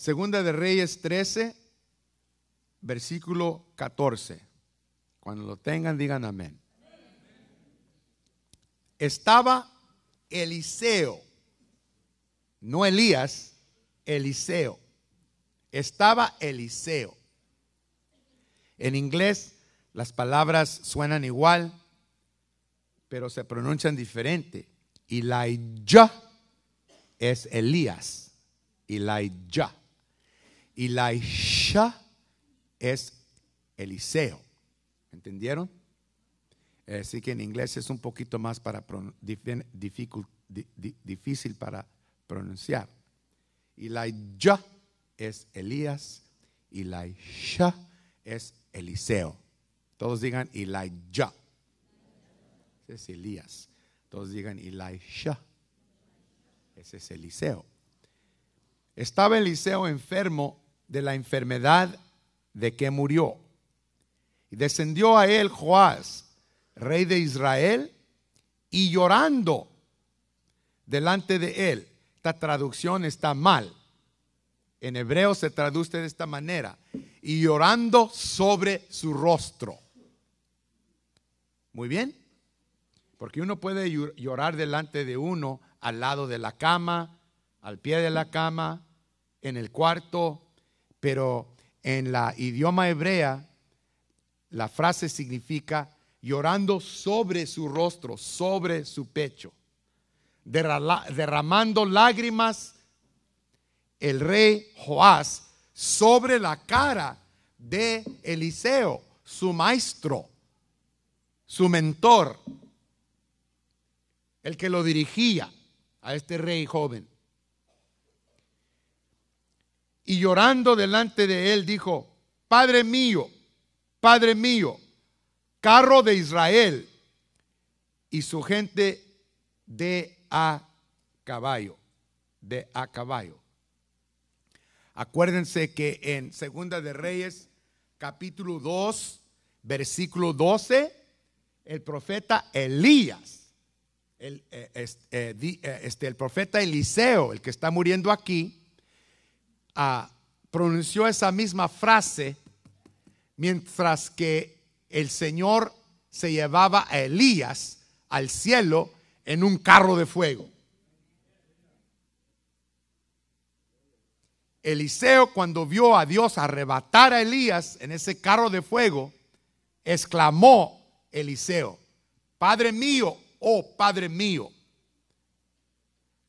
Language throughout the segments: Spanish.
Segunda de Reyes 13, versículo 14. Cuando lo tengan, digan amén. Estaba Eliseo, no Elías, Eliseo. Estaba Eliseo. En inglés las palabras suenan igual, pero se pronuncian diferente. Elijah es Elías. Elijah. Y es Eliseo. ¿Entendieron? Así que en inglés es un poquito más para difícil para pronunciar. Y es Elías y es Eliseo. Todos digan y la Ese es Elías. Todos digan y Ese es Eliseo. Estaba Eliseo enfermo de la enfermedad de que murió. Y descendió a él Joás, rey de Israel, y llorando delante de él. Esta traducción está mal. En hebreo se traduce de esta manera. Y llorando sobre su rostro. Muy bien. Porque uno puede llorar delante de uno, al lado de la cama, al pie de la cama, en el cuarto, pero en la idioma hebrea la frase significa llorando sobre su rostro, sobre su pecho, derramando lágrimas el rey Joás sobre la cara de Eliseo, su maestro, su mentor, el que lo dirigía a este rey joven y llorando delante de él dijo, Padre mío, Padre mío, carro de Israel y su gente de a caballo, de a caballo. Acuérdense que en Segunda de Reyes, capítulo 2, versículo 12, el profeta Elías, el, eh, eh, eh, este, el profeta Eliseo, el que está muriendo aquí, pronunció esa misma frase mientras que el Señor se llevaba a Elías al cielo en un carro de fuego. Eliseo cuando vio a Dios arrebatar a Elías en ese carro de fuego, exclamó Eliseo, Padre mío, oh Padre mío,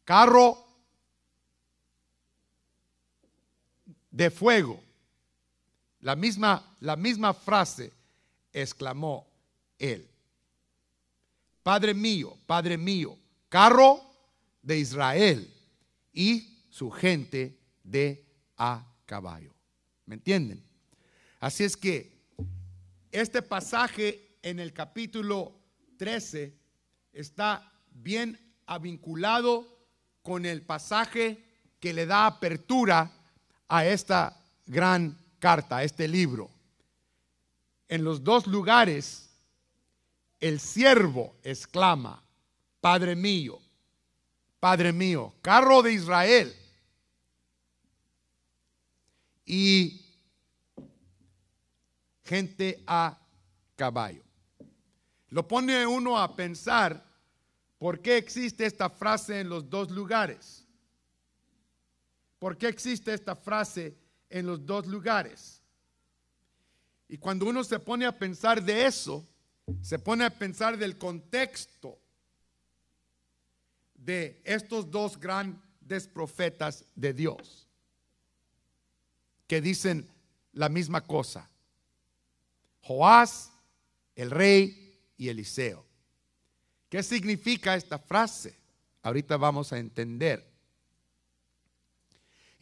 carro de fuego. La misma, la misma frase exclamó él. Padre mío, Padre mío, carro de Israel y su gente de a caballo. ¿Me entienden? Así es que este pasaje en el capítulo 13 está bien avinculado con el pasaje que le da apertura a esta gran carta, a este libro. En los dos lugares, el siervo exclama, Padre mío, Padre mío, carro de Israel. Y gente a caballo. Lo pone uno a pensar por qué existe esta frase en los dos lugares. ¿Por qué existe esta frase en los dos lugares? Y cuando uno se pone a pensar de eso, se pone a pensar del contexto de estos dos grandes profetas de Dios, que dicen la misma cosa. Joás, el rey y Eliseo. ¿Qué significa esta frase? Ahorita vamos a entender.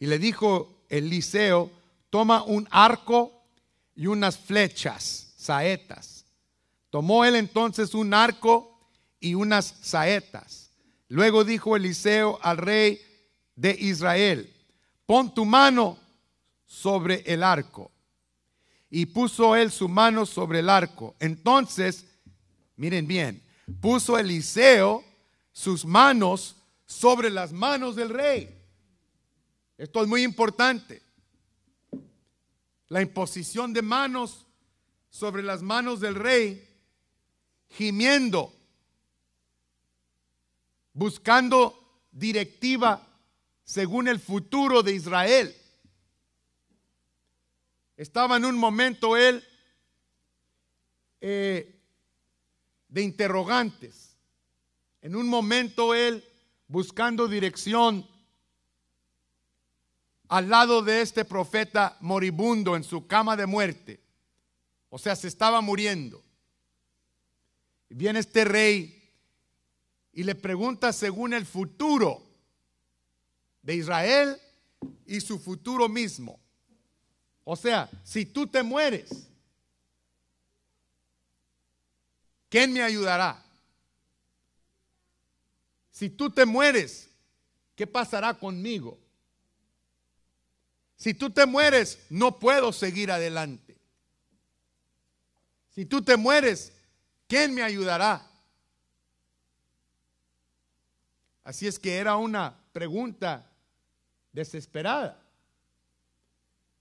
Y le dijo Eliseo, toma un arco y unas flechas, saetas. Tomó él entonces un arco y unas saetas. Luego dijo Eliseo al rey de Israel, pon tu mano sobre el arco. Y puso él su mano sobre el arco. Entonces, miren bien, puso Eliseo sus manos sobre las manos del rey. Esto es muy importante. La imposición de manos sobre las manos del rey, gimiendo, buscando directiva según el futuro de Israel. Estaba en un momento él eh, de interrogantes, en un momento él buscando dirección al lado de este profeta moribundo en su cama de muerte. O sea, se estaba muriendo. Viene este rey y le pregunta según el futuro de Israel y su futuro mismo. O sea, si tú te mueres, ¿quién me ayudará? Si tú te mueres, ¿qué pasará conmigo? Si tú te mueres, no puedo seguir adelante. Si tú te mueres, ¿quién me ayudará? Así es que era una pregunta desesperada.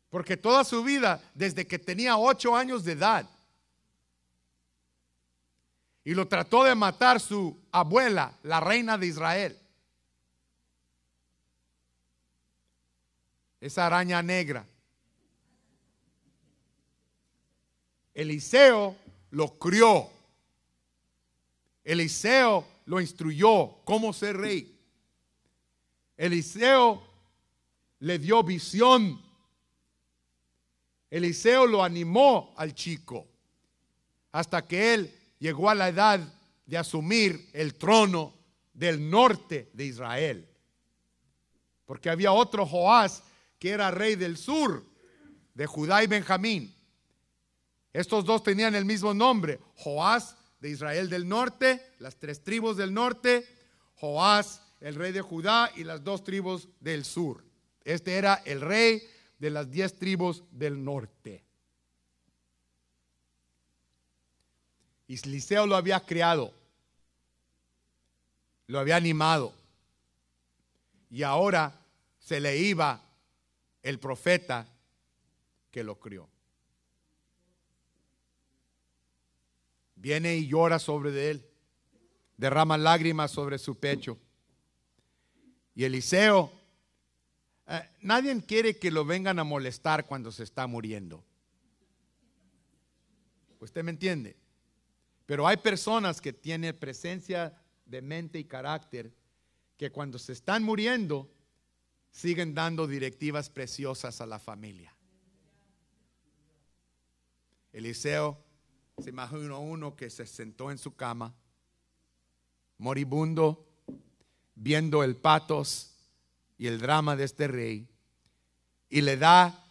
Porque toda su vida, desde que tenía ocho años de edad, y lo trató de matar su abuela, la reina de Israel. esa araña negra. Eliseo lo crió. Eliseo lo instruyó cómo ser rey. Eliseo le dio visión. Eliseo lo animó al chico hasta que él llegó a la edad de asumir el trono del norte de Israel. Porque había otro Joás que era rey del sur, de Judá y Benjamín. Estos dos tenían el mismo nombre, Joás de Israel del norte, las tres tribus del norte, Joás, el rey de Judá, y las dos tribus del sur. Este era el rey de las diez tribus del norte. Y lo había criado, lo había animado, y ahora se le iba el profeta que lo crió. Viene y llora sobre él, derrama lágrimas sobre su pecho. Y Eliseo, eh, nadie quiere que lo vengan a molestar cuando se está muriendo. ¿Usted me entiende? Pero hay personas que tienen presencia de mente y carácter que cuando se están muriendo, siguen dando directivas preciosas a la familia. Eliseo, se imagina uno que se sentó en su cama, moribundo, viendo el patos y el drama de este rey, y le da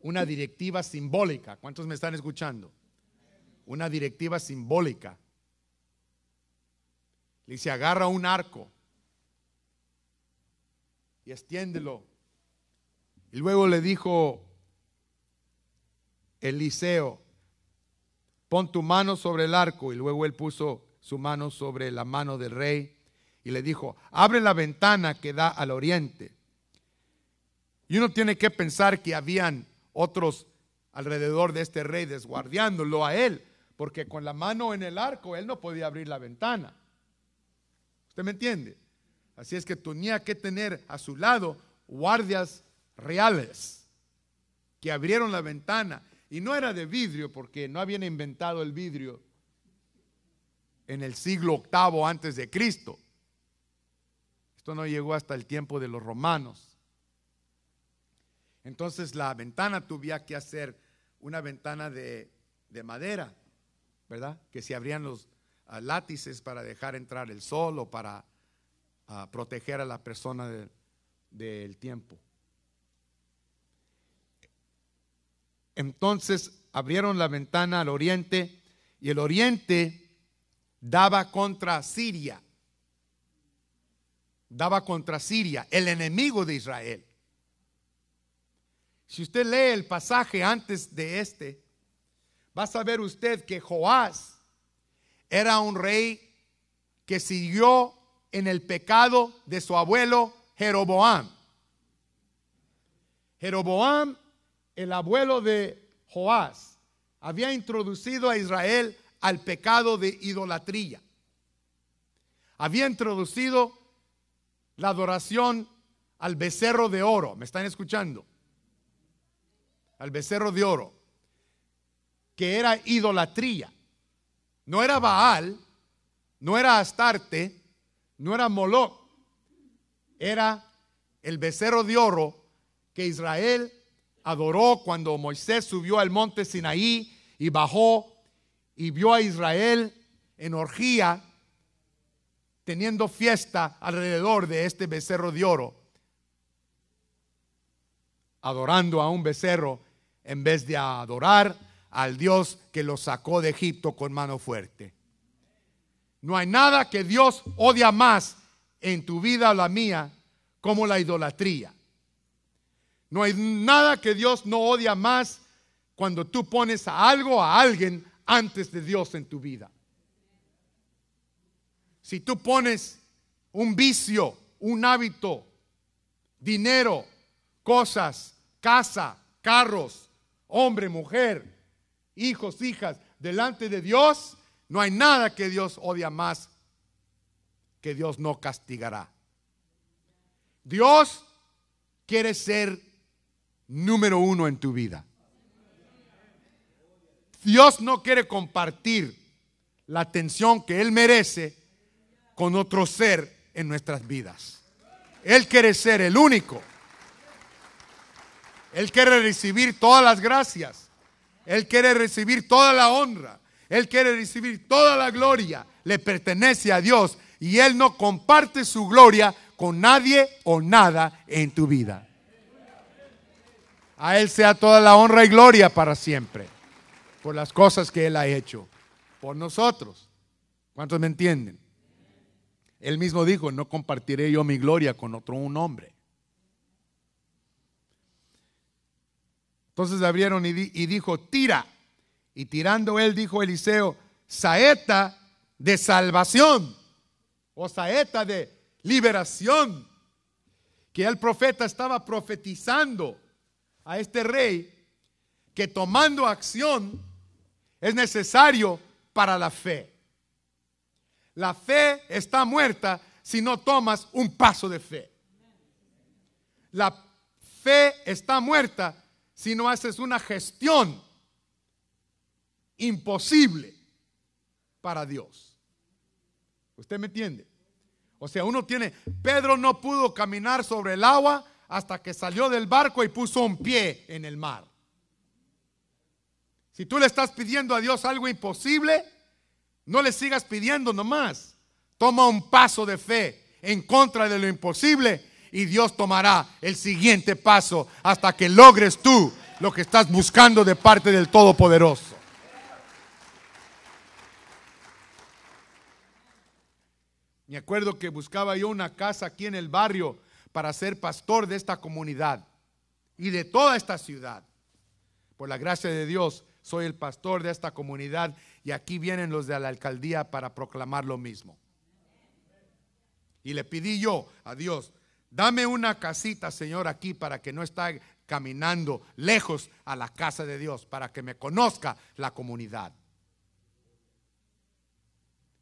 una directiva simbólica. ¿Cuántos me están escuchando? Una directiva simbólica. Y se agarra un arco y extiéndelo. Y luego le dijo Eliseo, pon tu mano sobre el arco. Y luego él puso su mano sobre la mano del rey y le dijo, abre la ventana que da al oriente. Y uno tiene que pensar que habían otros alrededor de este rey desguardiándolo a él, porque con la mano en el arco él no podía abrir la ventana. ¿Usted me entiende? Así es que tenía que tener a su lado guardias reales que abrieron la ventana. Y no era de vidrio porque no habían inventado el vidrio en el siglo VIII antes de Cristo. Esto no llegó hasta el tiempo de los romanos. Entonces la ventana tuvía que hacer una ventana de, de madera, ¿verdad? Que se abrían los ah, látices para dejar entrar el sol o para a proteger a la persona del tiempo. Entonces abrieron la ventana al oriente y el oriente daba contra Siria. Daba contra Siria, el enemigo de Israel. Si usted lee el pasaje antes de este, va a saber usted que Joás era un rey que siguió en el pecado de su abuelo Jeroboam. Jeroboam, el abuelo de Joás, había introducido a Israel al pecado de idolatría. Había introducido la adoración al becerro de oro. ¿Me están escuchando? Al becerro de oro, que era idolatría. No era Baal, no era Astarte, no era Moloch, era el becerro de oro que Israel adoró cuando Moisés subió al monte Sinaí y bajó y vio a Israel en orgía teniendo fiesta alrededor de este becerro de oro, adorando a un becerro en vez de adorar al Dios que los sacó de Egipto con mano fuerte. No hay nada que Dios odia más en tu vida o la mía como la idolatría. No hay nada que Dios no odia más cuando tú pones a algo, a alguien, antes de Dios en tu vida. Si tú pones un vicio, un hábito, dinero, cosas, casa, carros, hombre, mujer, hijos, hijas, delante de Dios, no hay nada que Dios odia más que Dios no castigará. Dios quiere ser número uno en tu vida. Dios no quiere compartir la atención que Él merece con otro ser en nuestras vidas. Él quiere ser el único. Él quiere recibir todas las gracias. Él quiere recibir toda la honra. Él quiere recibir toda la gloria. Le pertenece a Dios y Él no comparte su gloria con nadie o nada en tu vida. A Él sea toda la honra y gloria para siempre por las cosas que Él ha hecho por nosotros. ¿Cuántos me entienden? Él mismo dijo, no compartiré yo mi gloria con otro un hombre. Entonces abrieron y dijo, tira, y tirando él, dijo Eliseo, saeta de salvación o saeta de liberación que el profeta estaba profetizando a este rey que tomando acción es necesario para la fe. La fe está muerta si no tomas un paso de fe. La fe está muerta si no haces una gestión imposible para Dios. ¿Usted me entiende? O sea, uno tiene, Pedro no pudo caminar sobre el agua hasta que salió del barco y puso un pie en el mar. Si tú le estás pidiendo a Dios algo imposible, no le sigas pidiendo nomás. Toma un paso de fe en contra de lo imposible y Dios tomará el siguiente paso hasta que logres tú lo que estás buscando de parte del Todopoderoso. Me acuerdo que buscaba yo una casa aquí en el barrio para ser pastor de esta comunidad y de toda esta ciudad. Por la gracia de Dios, soy el pastor de esta comunidad y aquí vienen los de la alcaldía para proclamar lo mismo. Y le pedí yo a Dios, dame una casita, Señor, aquí para que no esté caminando lejos a la casa de Dios, para que me conozca la comunidad.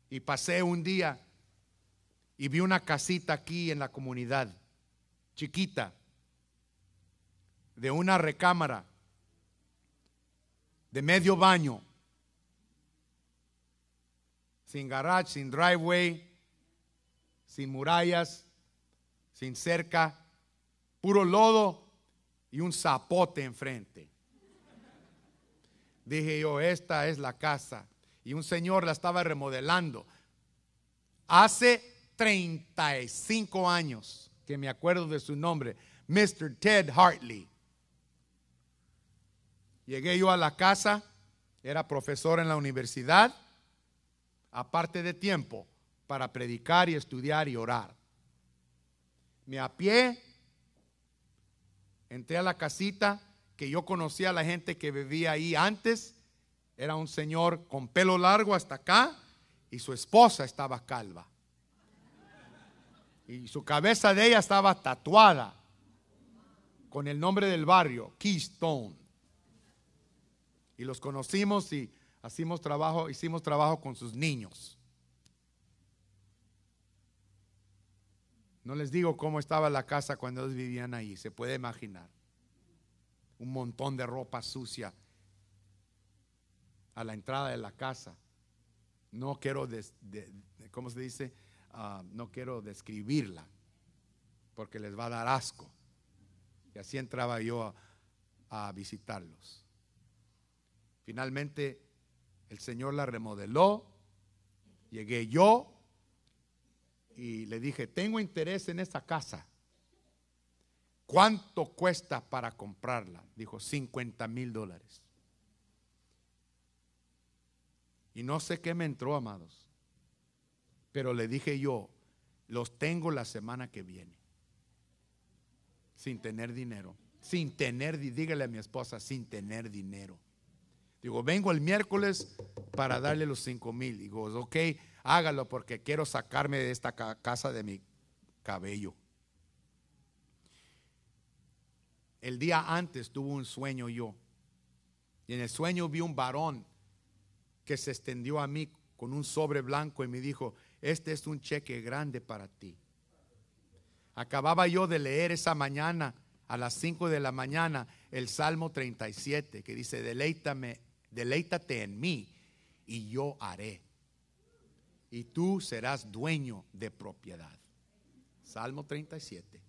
Y pasé un día y vi una casita aquí en la comunidad, chiquita, de una recámara, de medio baño, sin garage, sin driveway, sin murallas, sin cerca, puro lodo y un zapote enfrente. Dije yo, esta es la casa. Y un señor la estaba remodelando. Hace 35 años, que me acuerdo de su nombre, Mr. Ted Hartley. Llegué yo a la casa, era profesor en la universidad, aparte de tiempo para predicar y estudiar y orar. Me a pie entré a la casita que yo conocía a la gente que vivía ahí antes. Era un señor con pelo largo hasta acá y su esposa estaba calva. Y su cabeza de ella estaba tatuada con el nombre del barrio, Keystone. Y los conocimos y hicimos trabajo, hicimos trabajo con sus niños. No les digo cómo estaba la casa cuando ellos vivían ahí, se puede imaginar. Un montón de ropa sucia a la entrada de la casa. No quiero, ¿cómo se dice? Ah, no quiero describirla, porque les va a dar asco. Y así entraba yo a, a visitarlos. Finalmente, el Señor la remodeló, llegué yo y le dije, tengo interés en esta casa. ¿Cuánto cuesta para comprarla? Dijo, 50 mil dólares. Y no sé qué me entró, amados. Pero le dije yo, los tengo la semana que viene. Sin tener dinero. Sin tener, dígale a mi esposa, sin tener dinero. Digo, vengo el miércoles para darle los cinco mil. Digo, ok, hágalo porque quiero sacarme de esta casa de mi cabello. El día antes tuve un sueño yo. Y en el sueño vi un varón que se extendió a mí con un sobre blanco y me dijo, este es un cheque grande para ti. Acababa yo de leer esa mañana, a las 5 de la mañana, el Salmo 37, que dice, deleítate en mí y yo haré. Y tú serás dueño de propiedad. Salmo 37.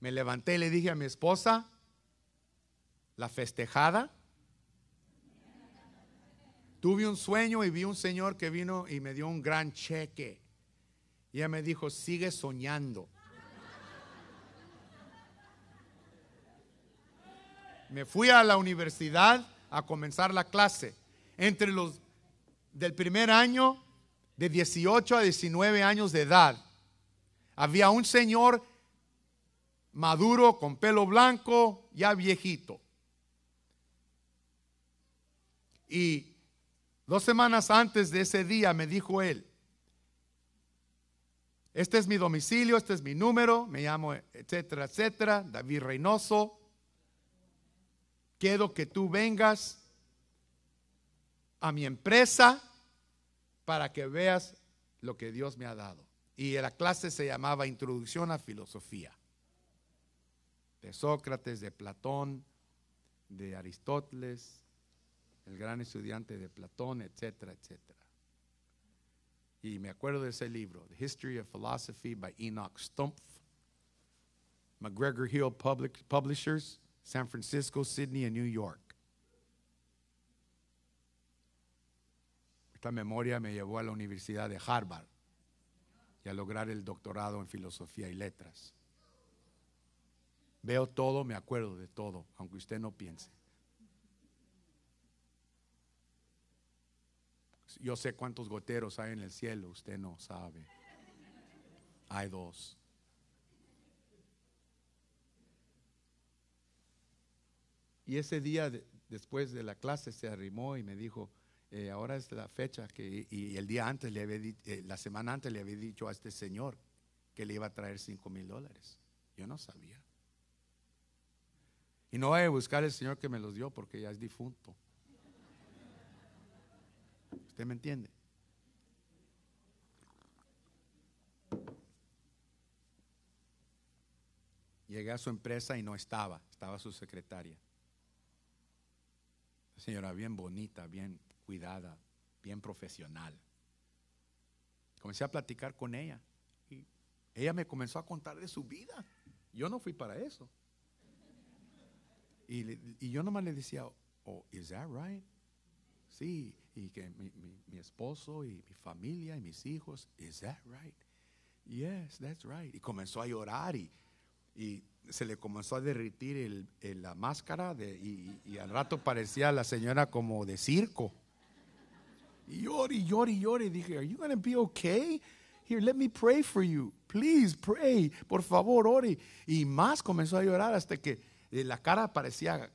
Me levanté y le dije a mi esposa, la festejada, Tuve un sueño y vi un señor que vino y me dio un gran cheque. Y ella me dijo, sigue soñando. Me fui a la universidad a comenzar la clase. Entre los del primer año, de 18 a 19 años de edad, había un señor maduro, con pelo blanco, ya viejito. Y Dos semanas antes de ese día me dijo él, este es mi domicilio, este es mi número, me llamo, etcétera, etcétera, David Reynoso, quiero que tú vengas a mi empresa para que veas lo que Dios me ha dado. Y la clase se llamaba Introducción a Filosofía, de Sócrates, de Platón, de Aristóteles, el gran estudiante de Platón, etcétera, etcétera. Y me acuerdo de ese libro, The History of Philosophy by Enoch Stumpf, McGregor Hill Public, Publishers, San Francisco, Sydney and New York. Esta memoria me llevó a la Universidad de Harvard y a lograr el doctorado en filosofía y letras. Veo todo, me acuerdo de todo, aunque usted no piense. Yo sé cuántos goteros hay en el cielo, usted no sabe. Hay dos. Y ese día después de la clase se arrimó y me dijo, eh, ahora es la fecha que, y, el día antes, le había, eh, la semana antes le había dicho a este señor que le iba a traer cinco mil dólares. Yo no sabía. Y no voy a buscar al señor que me los dio porque ya es difunto. ¿Usted me entiende? Llegué a su empresa y no estaba, estaba su secretaria. señora bien bonita, bien cuidada, bien profesional. Comencé a platicar con ella y ella me comenzó a contar de su vida. Yo no fui para eso. Y, y yo nomás le decía, oh, ¿is that right? Sí, y que mi, esposo y mi familia y mis hijos, is that right? Yes, that's right. Y comenzó a llorar y, se le comenzó a derretir el, la máscara de, y, al rato parecía la señora como de circo. Y llori, llori. dije, are you going to be okay? Here, let me pray for you. Please pray. Por favor, ore. Y más comenzó a llorar hasta que eh, la cara parecía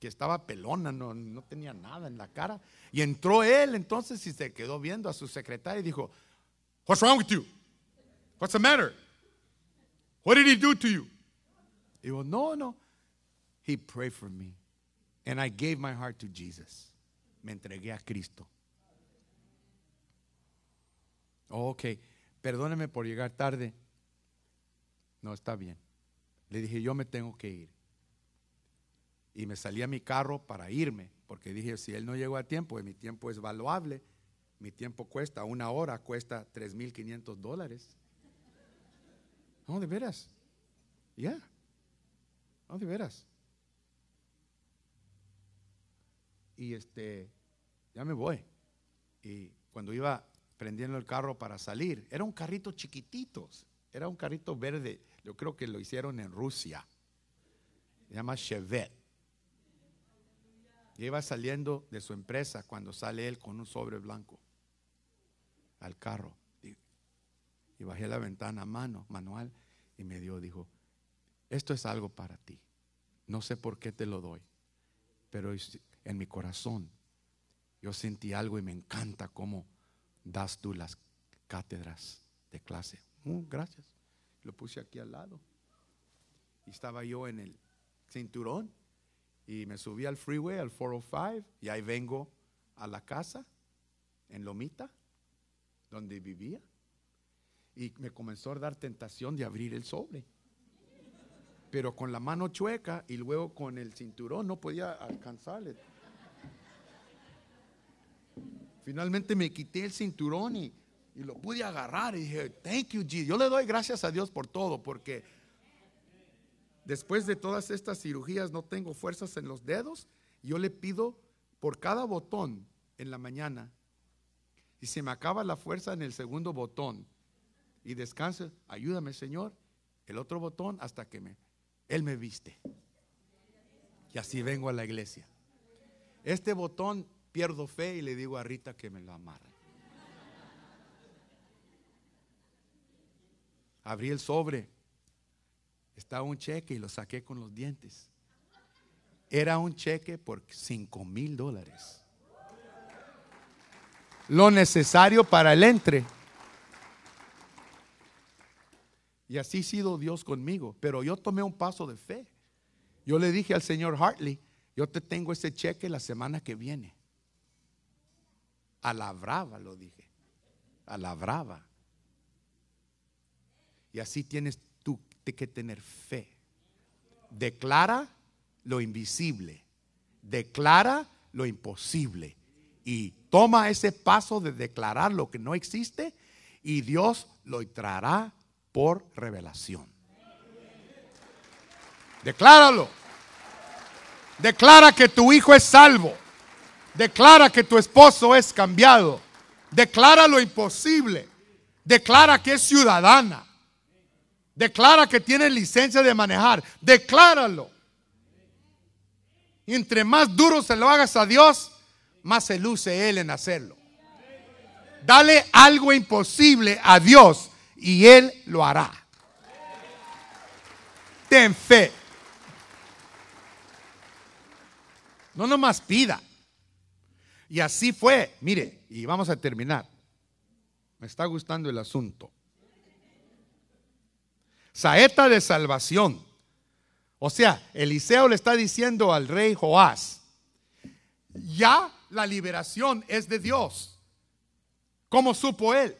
que estaba pelona, no, no tenía nada en la cara. Y entró él entonces y se quedó viendo a su secretaria y dijo, What's wrong with you? What's the matter? What did he do to you? Y dijo, no, no. He prayed for me. And I gave my heart to Jesus. Me entregué a Cristo. Ok, perdóneme por llegar tarde. No, está bien. Le dije, yo me tengo que ir y me salí a mi carro para irme, porque dije, si él no llegó a tiempo, pues mi tiempo es valuable, mi tiempo cuesta, una hora cuesta 3.500 dólares. No, de veras. Ya. Yeah. No, de veras. Y este, ya me voy. Y cuando iba prendiendo el carro para salir, era un carrito chiquitito era un carrito verde, yo creo que lo hicieron en Rusia. Se llama Chevette iba saliendo de su empresa cuando sale él con un sobre blanco al carro. Y, bajé la ventana a mano, manual, y me dio, dijo, esto es algo para ti. No sé por qué te lo doy, pero en mi corazón yo sentí algo y me encanta cómo das tú las cátedras de clase. Mm, gracias. Lo puse aquí al lado. Y estaba yo en el cinturón y me subí al freeway, al 405, y ahí vengo a la casa, en Lomita, donde vivía. Y me comenzó a dar tentación de abrir el sobre. Pero con la mano chueca y luego con el cinturón no podía alcanzarle. Finalmente me quité el cinturón y, lo pude agarrar y dije, thank you, Jesus. Yo le doy gracias a Dios por todo, porque Después de todas estas cirugías no tengo fuerzas en los dedos. Yo le pido por cada botón en la mañana. Y se me acaba la fuerza en el segundo botón. Y descanso. Ayúdame, Señor. El otro botón hasta que me, Él me viste. Y así vengo a la iglesia. Este botón pierdo fe y le digo a Rita que me lo amarre. Abrí el sobre estaba un cheque y lo saqué con los dientes. Era un cheque por cinco mil dólares. Lo necesario para el entre. Y así ha sido Dios conmigo. Pero yo tomé un paso de fe. Yo le dije al señor Hartley, yo te tengo ese cheque la semana que viene. A la brava lo dije. A la brava. Y así tienes de que tener fe. Declara lo invisible, declara lo imposible y toma ese paso de declarar lo que no existe y Dios lo traerá por revelación. Decláralo. Declara que tu hijo es salvo. Declara que tu esposo es cambiado. Declara lo imposible. Declara que es ciudadana. Declara que tienes licencia de manejar. Decláralo. entre más duro se lo hagas a Dios, más se luce Él en hacerlo. Dale algo imposible a Dios y Él lo hará. Ten fe. No nomás pida. Y así fue. Mire, y vamos a terminar. Me está gustando el asunto saeta de salvación. O sea, Eliseo le está diciendo al rey Joás, ya la liberación es de Dios. ¿Cómo supo él?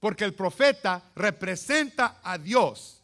Porque el profeta representa a Dios.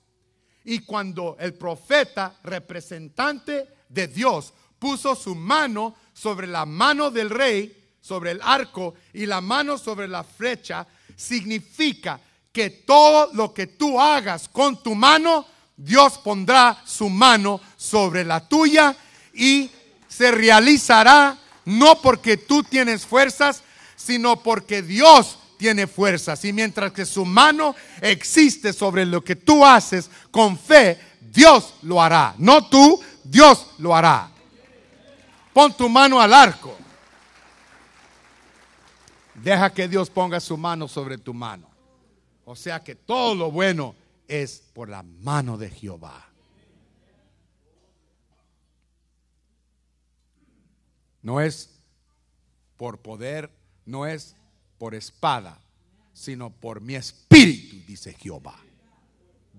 Y cuando el profeta, representante de Dios, puso su mano sobre la mano del rey, sobre el arco y la mano sobre la flecha, significa que todo lo que tú hagas con tu mano, Dios pondrá su mano sobre la tuya y se realizará no porque tú tienes fuerzas, sino porque Dios tiene fuerzas. Y mientras que su mano existe sobre lo que tú haces con fe, Dios lo hará. No tú, Dios lo hará. Pon tu mano al arco. Deja que Dios ponga su mano sobre tu mano. O sea que todo lo bueno es por la mano de Jehová. No es por poder, no es por espada, sino por mi espíritu, dice Jehová,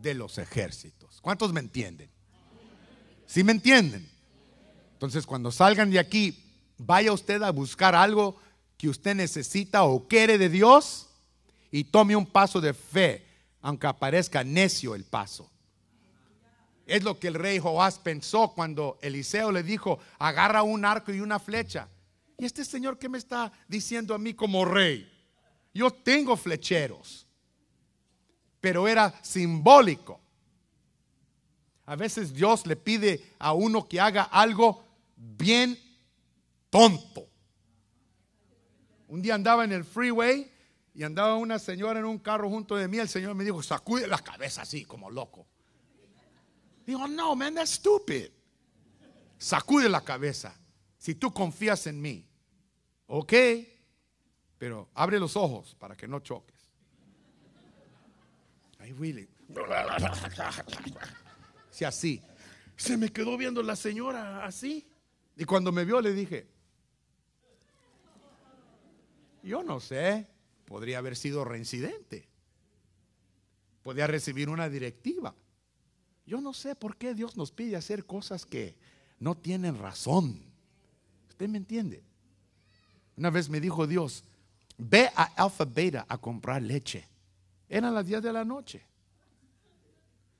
de los ejércitos. ¿Cuántos me entienden? ¿Sí me entienden? Entonces, cuando salgan de aquí, vaya usted a buscar algo que usted necesita o quiere de Dios y tome un paso de fe, aunque aparezca necio el paso. Es lo que el rey Joás pensó cuando Eliseo le dijo, agarra un arco y una flecha. ¿Y este señor qué me está diciendo a mí como rey? Yo tengo flecheros, pero era simbólico. A veces Dios le pide a uno que haga algo bien tonto. Un día andaba en el freeway y andaba una señora en un carro junto de mí, el Señor me dijo, sacude la cabeza así como loco. Digo, no, man, that's stupid. Sacude la cabeza si tú confías en mí. Ok, pero abre los ojos para que no choques. Ahí Willy. así. Se me quedó viendo la señora así. Y cuando me vio le dije, yo no sé podría haber sido reincidente. Podría recibir una directiva. Yo no sé por qué Dios nos pide hacer cosas que no tienen razón. ¿Usted me entiende? Una vez me dijo Dios, ve a Alpha a comprar leche. Eran las 10 de la noche.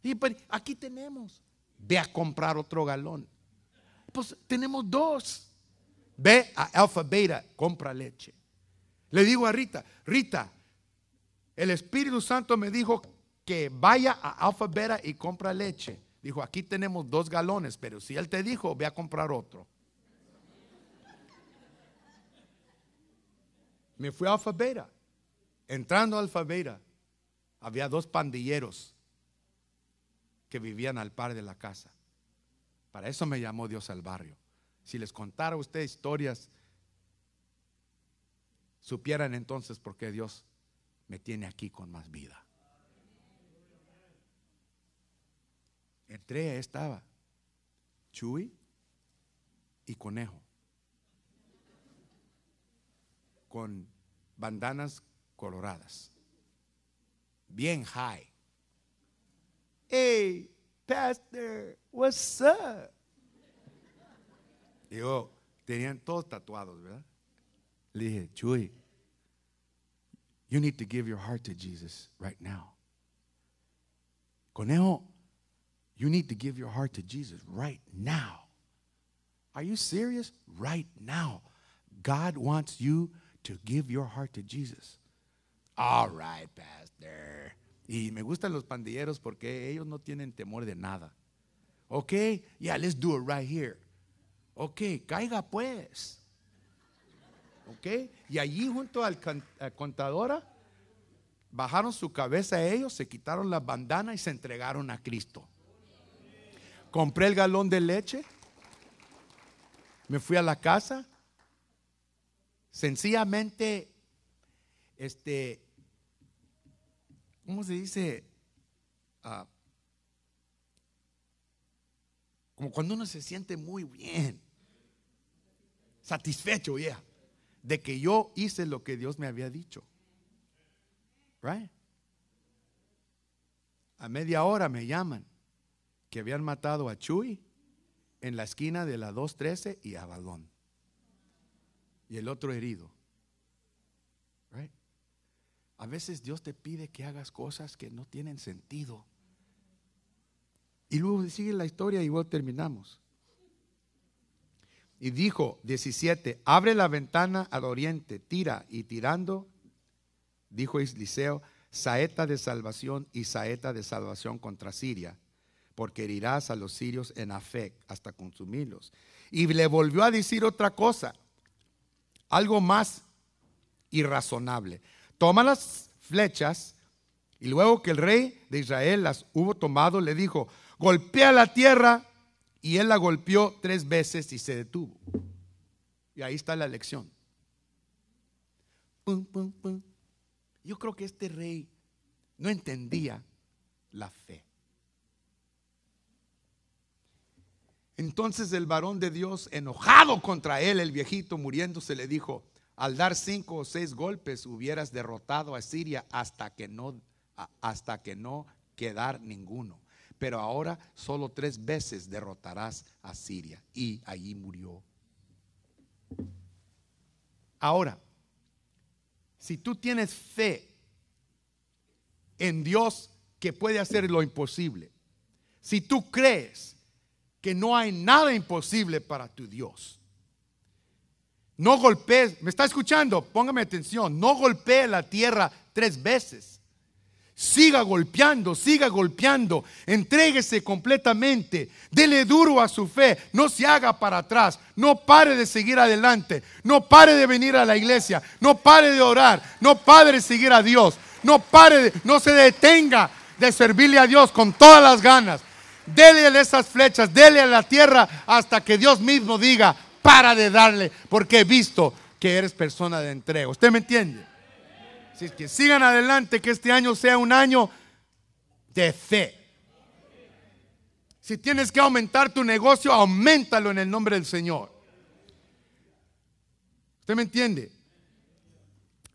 Y pues aquí tenemos. Ve a comprar otro galón. Pues tenemos dos. Ve a Alpha compra leche. Le digo a Rita, Rita, el Espíritu Santo me dijo que vaya a Alfa y compra leche. Dijo, aquí tenemos dos galones, pero si él te dijo, ve a comprar otro. Me fui a Alfa Entrando a Alfa había dos pandilleros que vivían al par de la casa. Para eso me llamó Dios al barrio. Si les contara usted ustedes historias supieran entonces por qué Dios me tiene aquí con más vida. Entre ahí estaba Chuy y Conejo, con bandanas coloradas, bien high. Hey, Pastor, what's up? Digo, tenían todos tatuados, ¿verdad? dije, you need to give your heart to Jesus right now. Conejo, you need to give your heart to Jesus right now. Are you serious? Right now. God wants you to give your heart to Jesus. All right, pastor. Y me gustan los pandilleros porque ellos no tienen temor de nada. Okay? Yeah, let's do it right here. Okay, caiga pues. Y allí junto al contadora bajaron su cabeza a ellos, se quitaron las bandanas y se entregaron a Cristo. Compré el galón de leche, me fui a la casa, sencillamente, este, ¿cómo se dice? Ah, como cuando uno se siente muy bien, satisfecho, ya de que yo hice lo que Dios me había dicho. A media hora me llaman que habían matado a Chuy en la esquina de la 213 y a Balón. Y el otro herido. A veces Dios te pide que hagas cosas que no tienen sentido. Y luego sigue la historia y luego terminamos. Y dijo, 17, abre la ventana al oriente, tira. Y tirando, dijo Isliseo saeta de salvación y saeta de salvación contra Siria, porque herirás a los sirios en Afec hasta consumirlos. Y le volvió a decir otra cosa, algo más irrazonable. Toma las flechas y luego que el rey de Israel las hubo tomado, le dijo, golpea la tierra y él la golpeó tres veces y se detuvo. Y ahí está la lección. Yo creo que este rey no entendía la fe. Entonces el varón de Dios, enojado contra él, el viejito muriéndose, le dijo, al dar cinco o seis golpes hubieras derrotado a Siria hasta que no, hasta que no quedar ninguno pero ahora solo tres veces derrotarás a Siria. Y allí murió. Ahora, si tú tienes fe en Dios que puede hacer lo imposible, si tú crees que no hay nada imposible para tu Dios, no golpees, me está escuchando, póngame atención, no golpee la tierra tres veces Siga golpeando, siga golpeando. Entréguese completamente. Dele duro a su fe. No se haga para atrás. No pare de seguir adelante. No pare de venir a la iglesia. No pare de orar. No pare de seguir a Dios. No pare, de, no se detenga de servirle a Dios con todas las ganas. Dele esas flechas, dele a la tierra hasta que Dios mismo diga, para de darle, porque he visto que eres persona de entrega. ¿Usted me entiende? Así es que sigan adelante, que este año sea un año de fe. Si tienes que aumentar tu negocio, aumentalo en el nombre del Señor. ¿Usted me entiende?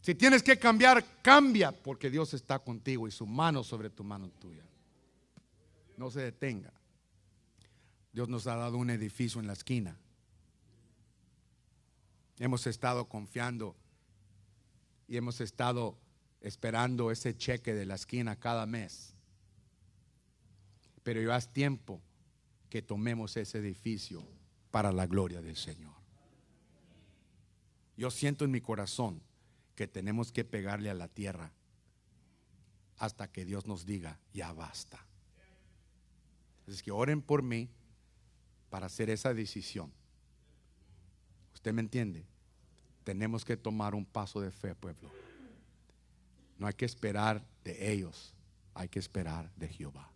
Si tienes que cambiar, cambia, porque Dios está contigo y su mano sobre tu mano tuya. No se detenga. Dios nos ha dado un edificio en la esquina. Hemos estado confiando y hemos estado esperando ese cheque de la esquina cada mes. Pero ya es tiempo que tomemos ese edificio para la gloria del Señor. Yo siento en mi corazón que tenemos que pegarle a la tierra hasta que Dios nos diga, ya basta. Es que oren por mí para hacer esa decisión. ¿Usted me entiende? Tenemos que tomar un paso de fe, pueblo. No hay que esperar de ellos, hay que esperar de Jehová.